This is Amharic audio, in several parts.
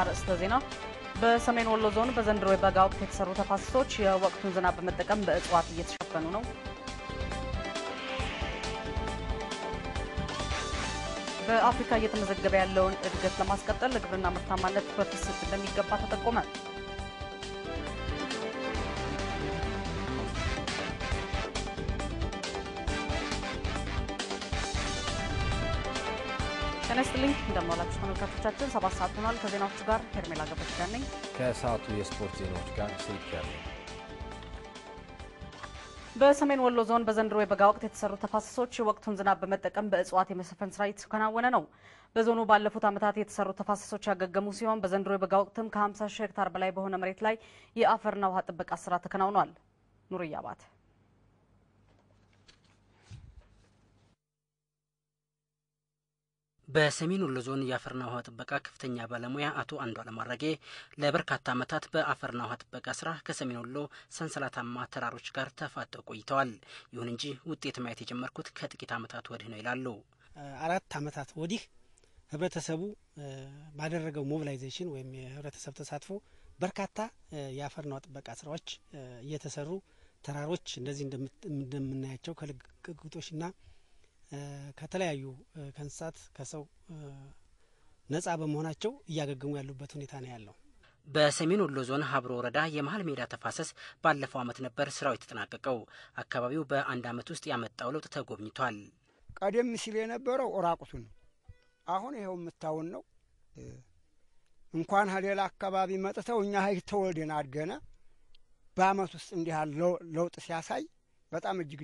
አርዕስተ ዜና። በሰሜን ወሎ ዞን በዘንድሮ የበጋ ወቅት የተሰሩ ተፋሰሶች የወቅቱን ዝናብ በመጠቀም በእጽዋት እየተሸፈኑ ነው። በአፍሪካ እየተመዘገበ ያለውን እድገት ለማስቀጠል ለግብርና ምርታማነት ትኩረት ሊሰጥ እንደሚገባ ተጠቆመ። ጤና ይስጥልኝ እንደምዋላችሁ ተመልካቾቻችን። ሰባት ሰዓት ሆኗል። ከዜናዎቹ ጋር ሄርሜላ ገበች ጋር ነኝ። ከሰዓቱ የስፖርት ዜናዎች ጋር ስልክ ያለ በሰሜን ወሎ ዞን በዘንድሮ የበጋ ወቅት የተሰሩ ተፋሰሶች ወቅቱን ዝናብ በመጠቀም በእጽዋት የመሰፈን ስራ እየተከናወነ ነው። በዞኑ ባለፉት ዓመታት የተሰሩ ተፋሰሶች ያገገሙ ሲሆን በዘንድሮ የበጋ ወቅትም ከ50 ሺህ ሄክታር በላይ በሆነ መሬት ላይ የአፈርና ውሃ ጥበቃ ስራ ተከናውኗል። ኑርያ በሰሜን ወሎ ዞን የአፈርና ውሃ ጥበቃ ከፍተኛ ባለሙያ አቶ አንዱ አራጌ ለበርካታ ዓመታት በአፈርና ውሃ ጥበቃ ስራ ከሰሜን ወሎ ሰንሰለታማ ተራሮች ጋር ተፋጠው ቆይተዋል። ይሁን እንጂ ውጤት ማየት የጀመርኩት ከጥቂት ዓመታት ወዲህ ነው ይላሉ። አራት ዓመታት ወዲህ ህብረተሰቡ ባደረገው ሞቢላይዜሽን ወይም የህብረተሰብ ተሳትፎ በርካታ የአፈርና ውሃ ጥበቃ ስራዎች እየተሰሩ ተራሮች እንደዚህ እንደምናያቸው ከልግግጦሽና ከተለያዩ ከእንስሳት ከሰው ነጻ በመሆናቸው እያገገሙ ያሉበት ሁኔታ ነው ያለው። በሰሜን ወሎ ዞን ሀብሮ ወረዳ የመሀል ሜዳ ተፋሰስ ባለፈው ዓመት ነበር ስራው የተጠናቀቀው። አካባቢው በአንድ ዓመት ውስጥ ያመጣው ለውጥ ተጎብኝቷል። ቀደም ሲል የነበረው ራቁቱን ነው። አሁን ይኸው የምታውን ነው። እንኳን ሌላ አካባቢ መጥተው እኛ ሀይ ተወልደን አድገነ በአመት ውስጥ እንዲህ ለውጥ ሲያሳይ በጣም እጅግ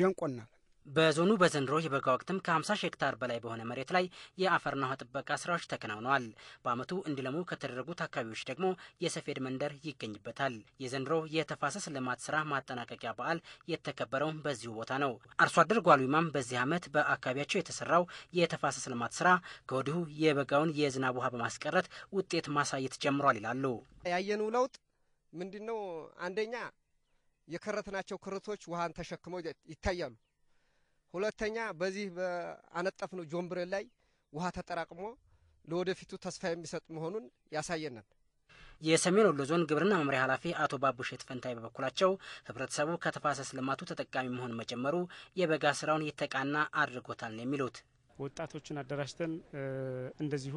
ደንቆናል። በዞኑ በዘንድሮ የበጋ ወቅትም ከ50 ሺህ ሄክታር በላይ በሆነ መሬት ላይ የአፈርና ውሃ ጥበቃ ስራዎች ተከናውነዋል። በዓመቱ እንዲለሙ ከተደረጉት አካባቢዎች ደግሞ የሰፌድ መንደር ይገኝበታል። የዘንድሮ የተፋሰስ ልማት ስራ ማጠናቀቂያ በዓል የተከበረውም በዚሁ ቦታ ነው። አርሶ አደር ጓልዊማም በዚህ ዓመት በአካባቢያቸው የተሰራው የተፋሰስ ልማት ስራ ከወዲሁ የበጋውን የዝናብ ውሃ በማስቀረት ውጤት ማሳየት ጀምሯል ይላሉ። ያየኑ ለውጥ ምንድን ነው? አንደኛ የከረትናቸው ክርቶች ውሃን ተሸክመው ይታያሉ። ሁለተኛ በዚህ ነው ጆንብሬ ላይ ውሃ ተጠራቅሞ ለወደፊቱ ተስፋ የሚሰጥ መሆኑን ያሳየናል። የሰሜን ወሎ ዞን ግብርና መምሪያ ኃላፊ አቶ ባቡሼት ፈንታይ በበኩላቸው ህብረተሰቡ ከተፋሰስ ልማቱ ተጠቃሚ መሆን መጨመሩ የበጋ ስራውን የተቃና አድርጎታል ነው የሚሉት። ወጣቶችን አደራጅተን እንደዚሁ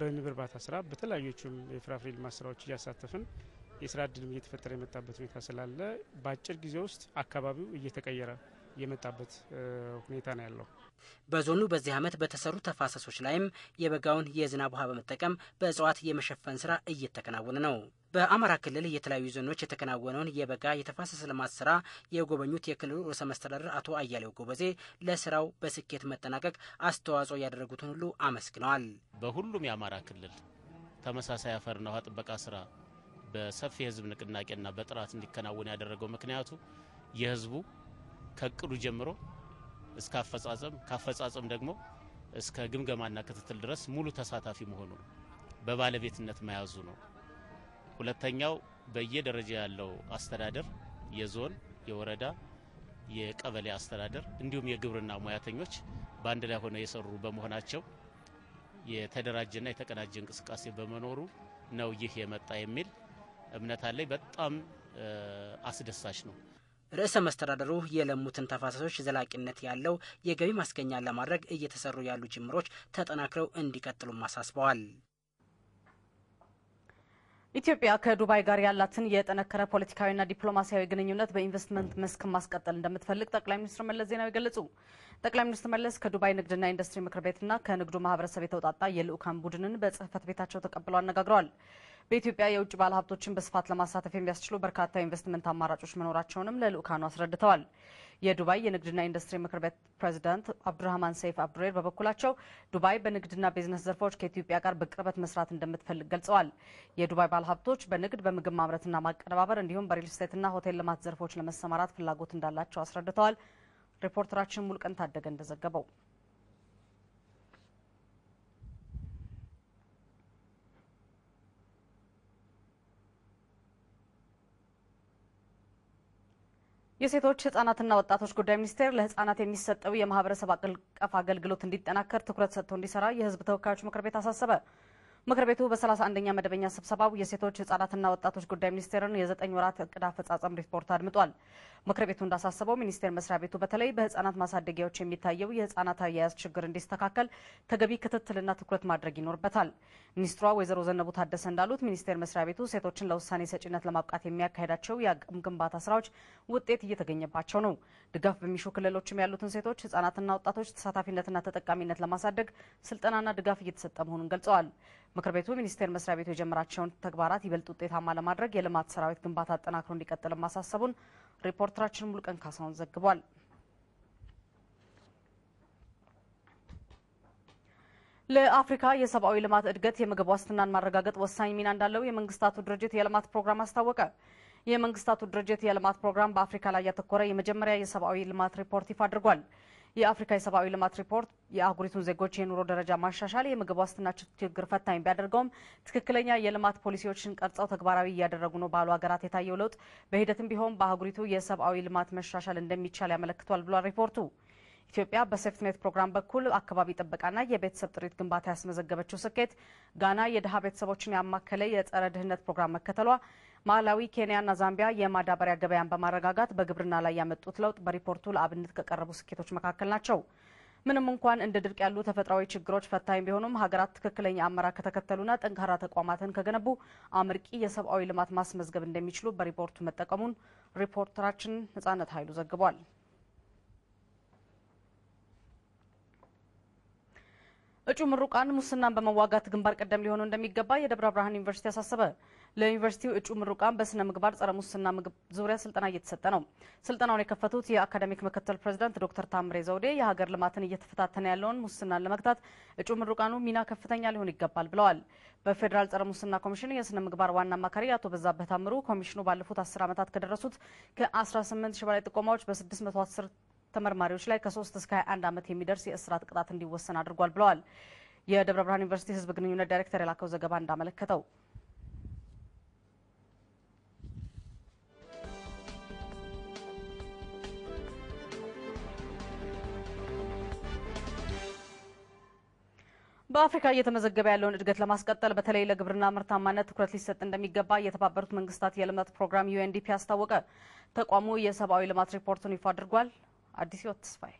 በንብ እርባታ ስራ በተለያዮቹም የፍራፍሬ ልማት ስራዎች እያሳተፍን የስራ እድልም እየተፈጠረ የመጣበት ሁኔታ ስላለ በአጭር ጊዜ ውስጥ አካባቢው እየተቀየረ የመጣበት ሁኔታ ነው ያለው። በዞኑ በዚህ ዓመት በተሰሩ ተፋሰሶች ላይም የበጋውን የዝናብ ውሃ በመጠቀም በእጽዋት የመሸፈን ስራ እየተከናወነ ነው። በአማራ ክልል የተለያዩ ዞኖች የተከናወነውን የበጋ የተፋሰስ ልማት ስራ የጎበኙት የክልሉ ርዕሰ መስተዳደር አቶ አያሌው ጎበዜ ለስራው በስኬት መጠናቀቅ አስተዋጽኦ ያደረጉትን ሁሉ አመስግነዋል። በሁሉም የአማራ ክልል ተመሳሳይ አፈርና ውሃ ጥበቃ ስራ በሰፊ የህዝብ ንቅናቄና በጥራት እንዲከናወን ያደረገው ምክንያቱ የህዝቡ ከእቅዱ ጀምሮ እስከ አፈጻጸም ከአፈጻጸም ደግሞ እስከ ግምገማና ክትትል ድረስ ሙሉ ተሳታፊ መሆኑ ነው። በባለቤትነት መያዙ ነው። ሁለተኛው በየደረጃ ያለው አስተዳደር የዞን፣ የወረዳ፣ የቀበሌ አስተዳደር እንዲሁም የግብርና ሙያተኞች በአንድ ላይ ሆነው የሰሩ በመሆናቸው የተደራጀና የተቀናጀ እንቅስቃሴ በመኖሩ ነው ይህ የመጣ የሚል እምነት አለኝ። በጣም አስደሳች ነው። ርዕሰ መስተዳደሩ የለሙትን ተፋሰሶች ዘላቂነት ያለው የገቢ ማስገኛ ለማድረግ እየተሰሩ ያሉ ጅምሮች ተጠናክረው እንዲቀጥሉም አሳስበዋል። ኢትዮጵያ ከዱባይ ጋር ያላትን የጠነከረ ፖለቲካዊና ዲፕሎማሲያዊ ግንኙነት በኢንቨስትመንት መስክ ማስቀጠል እንደምትፈልግ ጠቅላይ ሚኒስትር መለስ ዜናዊ ገለጹ። ጠቅላይ ሚኒስትር መለስ ከዱባይ ንግድና ኢንዱስትሪ ምክር ቤትና ከንግዱ ማህበረሰብ የተውጣጣ የልዑካን ቡድንን በጽህፈት ቤታቸው ተቀብለው አነጋግረዋል። በኢትዮጵያ የውጭ ባለሀብቶችን በስፋት ለማሳተፍ የሚያስችሉ በርካታ ኢንቨስትመንት አማራጮች መኖራቸውንም ለልኡካኑ አስረድተዋል። የዱባይ የንግድና ኢንዱስትሪ ምክር ቤት ፕሬዚዳንት አብዱራህማን ሰይፍ አብዱሬር በበኩላቸው ዱባይ በንግድና ቢዝነስ ዘርፎች ከኢትዮጵያ ጋር በቅርበት መስራት እንደምትፈልግ ገልጸዋል። የዱባይ ባለሀብቶች በንግድ በምግብ ማምረትና ማቀነባበር እንዲሁም በሪል ስቴትና ሆቴል ልማት ዘርፎች ለመሰማራት ፍላጎት እንዳላቸው አስረድተዋል። ሪፖርተራችን ሙልቀን ታደገ እንደዘገበው የሴቶች ህጻናትና ወጣቶች ጉዳይ ሚኒስቴር ለህጻናት የሚሰጠው የማህበረሰብ አቀፍ አገልግሎት እንዲጠናከር ትኩረት ሰጥቶ እንዲሰራ የህዝብ ተወካዮች ምክር ቤት አሳሰበ። ምክር ቤቱ በ31ኛ መደበኛ ስብሰባው የሴቶች ህጻናትና ወጣቶች ጉዳይ ሚኒስቴርን የዘጠኝ ወራት እቅድ አፈጻጸም ሪፖርት አድምጧል። ምክር ቤቱ እንዳሳሰበው ሚኒስቴር መስሪያ ቤቱ በተለይ በህጻናት ማሳደጊያዎች የሚታየው የህጻናት አያያዝ ችግር እንዲስተካከል ተገቢ ክትትልና ትኩረት ማድረግ ይኖርበታል። ሚኒስትሯ ወይዘሮ ዘነቡ ታደሰ እንዳሉት ሚኒስቴር መስሪያ ቤቱ ሴቶችን ለውሳኔ ሰጪነት ለማብቃት የሚያካሄዳቸው የአቅም ግንባታ ስራዎች ውጤት እየተገኘባቸው ነው። ድጋፍ በሚሹ ክልሎችም ያሉትን ሴቶች ህጻናትና ወጣቶች ተሳታፊነትና ተጠቃሚነት ለማሳደግ ስልጠናና ድጋፍ እየተሰጠ መሆኑን ገልጸዋል። ምክር ቤቱ ሚኒስቴር መስሪያ ቤቱ የጀመራቸውን ተግባራት ይበልጥ ውጤታማ ለማድረግ የልማት ሰራዊት ግንባታ አጠናክሮ እንዲቀጥል ማሳሰቡን ሪፖርተራችን ሙሉቀን ካሳውን ዘግቧል። ለአፍሪካ የሰብአዊ ልማት እድገት የምግብ ዋስትናን ማረጋገጥ ወሳኝ ሚና እንዳለው የመንግስታቱ ድርጅት የልማት ፕሮግራም አስታወቀ። የመንግስታቱ ድርጅት የልማት ፕሮግራም በአፍሪካ ላይ ያተኮረ የመጀመሪያ የሰብአዊ ልማት ሪፖርት ይፋ አድርጓል። የአፍሪካ የሰብአዊ ልማት ሪፖርት የአህጉሪቱን ዜጎች የኑሮ ደረጃ ማሻሻል፣ የምግብ ዋስትና ችግር ፈታኝ ቢያደርገውም ትክክለኛ የልማት ፖሊሲዎችን ቀርጸው ተግባራዊ እያደረጉ ነው ባሉ ሀገራት የታየው ለውጥ በሂደትም ቢሆን በአህጉሪቱ የሰብአዊ ልማት መሻሻል እንደሚቻል ያመለክቷል ብሏል ሪፖርቱ። ኢትዮጵያ በሴፍትኔት ፕሮግራም በኩል አካባቢ ጥበቃና የቤተሰብ ጥሪት ግንባታ ያስመዘገበችው ስኬት፣ ጋና የድሃ ቤተሰቦችን ያማከለ የጸረ ድህነት ፕሮግራም መከተሏ፣ ማላዊ፣ ኬንያና ዛምቢያ የማዳበሪያ ገበያን በማረጋጋት በግብርና ላይ ያመጡት ለውጥ በሪፖርቱ ለአብነት ከቀረቡ ስኬቶች መካከል ናቸው። ምንም እንኳን እንደ ድርቅ ያሉ ተፈጥሯዊ ችግሮች ፈታኝ ቢሆኑም ሀገራት ትክክለኛ አመራር ከተከተሉና ጠንካራ ተቋማትን ከገነቡ አምርቂ የሰብአዊ ልማት ማስመዝገብ እንደሚችሉ በሪፖርቱ መጠቀሙን ሪፖርተራችን ነጻነት ኃይሉ ዘግቧል። እጩ ምሩቃን ሙስናን በመዋጋት ግንባር ቀደም ሊሆኑ እንደሚገባ የደብረ ብርሃን ዩኒቨርሲቲ አሳሰበ። ለዩኒቨርሲቲው እጩ ምሩቃን በስነ ምግባር ጸረ ሙስና ምግብ ዙሪያ ስልጠና እየተሰጠ ነው። ስልጠናውን የከፈቱት የአካዳሚክ ምክትል ፕሬዚዳንት ዶክተር ታምሬ ዘውዴ የሀገር ልማትን እየተፈታተነ ያለውን ሙስናን ለመግታት እጩ ምሩቃኑ ሚና ከፍተኛ ሊሆን ይገባል ብለዋል። በፌዴራል ጸረ ሙስና ኮሚሽን የስነ ምግባር ዋና አማካሪ አቶ በዛብህ ታምሩ ኮሚሽኑ ባለፉት አስር ዓመታት ከደረሱት ከ18 ሺ በላይ ጥቆማዎች በ610 ተመርማሪዎች ላይ ከ3 እስከ 21 ዓመት የሚደርስ የእስራት ቅጣት እንዲወሰን አድርጓል ብለዋል። የደብረ ብርሃን ዩኒቨርሲቲ ህዝብ ግንኙነት ዳይሬክተር የላከው ዘገባ እንዳመለከተው በአፍሪካ እየተመዘገበ ያለውን እድገት ለማስቀጠል በተለይ ለግብርና ምርታማነት ትኩረት ሊሰጥ እንደሚገባ የተባበሩት መንግስታት የልማት ፕሮግራም ዩኤንዲፒ አስታወቀ። ተቋሙ የሰብአዊ ልማት ሪፖርቱን ይፋ አድርጓል። አዲስ ህይወት ተስፋዬ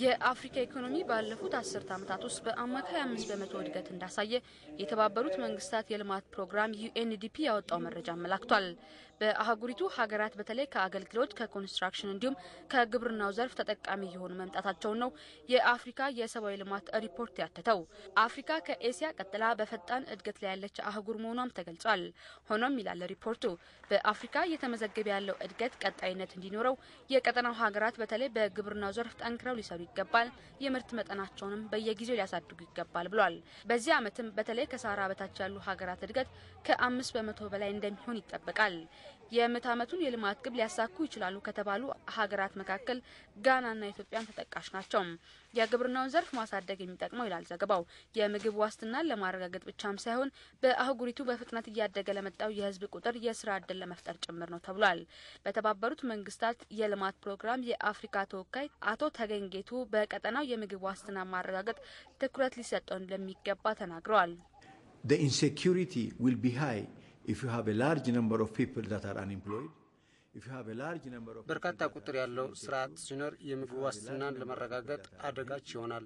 የአፍሪካ ኢኮኖሚ ባለፉት አስርት ዓመታት ውስጥ በአማካይ አምስት በመቶ እድገት እንዳሳየ የተባበሩት መንግስታት የልማት ፕሮግራም ዩኤንዲፒ ያወጣው መረጃ አመላክቷል። በአህጉሪቱ ሀገራት በተለይ ከአገልግሎት ከኮንስትራክሽን እንዲሁም ከግብርናው ዘርፍ ተጠቃሚ የሆኑ መምጣታቸውን ነው የአፍሪካ የሰብአዊ ልማት ሪፖርት ያተተው። አፍሪካ ከኤሲያ ቀጥላ በፈጣን እድገት ላይ ያለች አህጉር መሆኗም ተገልጿል። ሆኖም ይላል ሪፖርቱ በአፍሪካ እየተመዘገበ ያለው እድገት ቀጣይነት እንዲኖረው የቀጠናው ሀገራት በተለይ በግብርናው ዘርፍ ጠንክረው ሊሰሩ ይገባል፣ የምርት መጠናቸውንም በየጊዜው ሊያሳድጉ ይገባል ብሏል። በዚህ ዓመትም በተለይ ከሳራ በታች ያሉ ሀገራት እድገት ከአምስት በመቶ በላይ እንደሚሆን ይጠበቃል። የምዕተ ዓመቱን የልማት ግብ ሊያሳኩ ይችላሉ ከተባሉ ሀገራት መካከል ጋናና ኢትዮጵያን ተጠቃሽ ናቸው። የግብርናውን ዘርፍ ማሳደግ የሚጠቅመው ይላል ዘገባው፣ የምግብ ዋስትናን ለማረጋገጥ ብቻም ሳይሆን በአህጉሪቱ በፍጥነት እያደገ ለመጣው የህዝብ ቁጥር የስራ እድል ለመፍጠር ጭምር ነው ተብሏል። በተባበሩት መንግስታት የልማት ፕሮግራም የአፍሪካ ተወካይ አቶ ተገንጌቱ በቀጠናው የምግብ ዋስትና ማረጋገጥ ትኩረት ሊሰጠው እንደሚገባ ተናግረዋል። በርካታ ቁጥር ያለው ስርዓት ሲኖር የምግብ ዋስትናን ለማረጋገጥ አደጋች ይሆናል።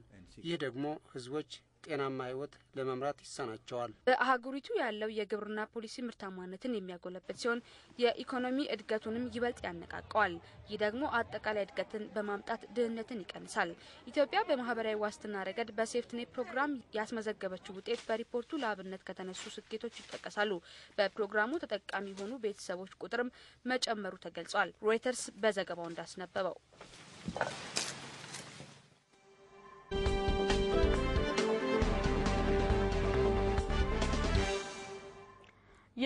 ይህ ደግሞ ህዝቦች ጤናማ ህይወት ለመምራት ይሳናቸዋል። በአህጉሪቱ ያለው የግብርና ፖሊሲ ምርታማነትን የሚያጎለበት ሲሆን የኢኮኖሚ እድገቱንም ይበልጥ ያነቃቀዋል። ይህ ደግሞ አጠቃላይ እድገትን በማምጣት ድህነትን ይቀንሳል። ኢትዮጵያ በማህበራዊ ዋስትና ረገድ በሴፍትኔት ፕሮግራም ያስመዘገበችው ውጤት በሪፖርቱ ለአብነት ከተነሱ ስኬቶች ይጠቀሳሉ። በፕሮግራሙ ተጠቃሚ የሆኑ ቤተሰቦች ቁጥርም መጨመሩ ተገልጿል። ሮይተርስ በዘገባው እንዳስነበበው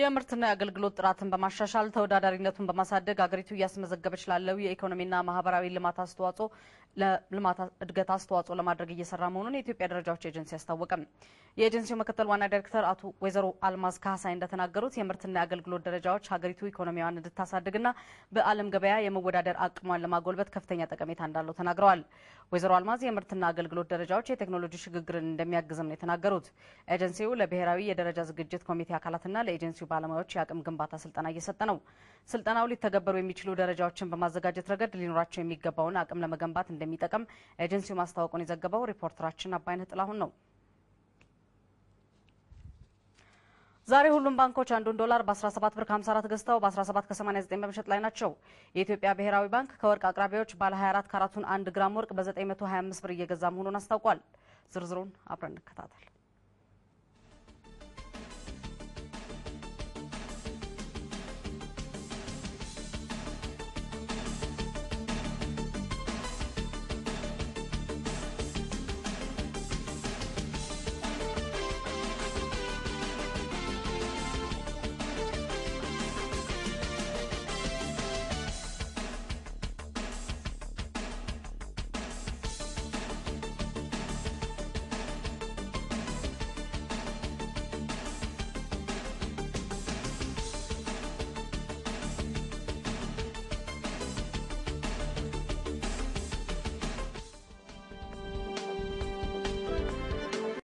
የምርትና የአገልግሎት ጥራትን በማሻሻል ተወዳዳሪነቱን በማሳደግ አገሪቱ እያስመዘገበች ላለው የኢኮኖሚና ማህበራዊ ልማት አስተዋጽኦ ለልማት እድገት አስተዋጽኦ ለማድረግ እየሰራ መሆኑን የኢትዮጵያ ደረጃዎች ኤጀንሲ አስታወቀም። የኤጀንሲው ምክትል ዋና ዳይሬክተር አቶ ወይዘሮ አልማዝ ካሳይ እንደተናገሩት የምርትና የአገልግሎት ደረጃዎች ሀገሪቱ ኢኮኖሚዋን እንድታሳድግና በዓለም ገበያ የመወዳደር አቅሟን ለማጎልበት ከፍተኛ ጠቀሜታ እንዳለው ተናግረዋል። ወይዘሮ አልማዝ የምርትና አገልግሎት ደረጃዎች የቴክኖሎጂ ሽግግርን እንደሚያግዝም ነው የተናገሩት። ኤጀንሲው ለብሔራዊ የደረጃ ዝግጅት ኮሚቴ አካላትና ለኤጀንሲው ለዩኒቨርሲቲው ባለሙያዎች የአቅም ግንባታ ስልጠና እየሰጠ ነው። ስልጠናው ሊተገበሩ የሚችሉ ደረጃዎችን በማዘጋጀት ረገድ ሊኖራቸው የሚገባውን አቅም ለመገንባት እንደሚጠቅም ኤጀንሲው ማስታወቁን የዘገበው ሪፖርተራችን አባይነህ ጥላሁን ነው። ዛሬ ሁሉም ባንኮች አንዱን ዶላር በ17 ብር 54 ገዝተው በ17 ከ89 በመሸጥ ላይ ናቸው። የኢትዮጵያ ብሔራዊ ባንክ ከወርቅ አቅራቢዎች ባለ 24 ካራቱን 1 ግራም ወርቅ በ925 ብር እየገዛ መሆኑን አስታውቋል። ዝርዝሩን አብረን እንከታተል።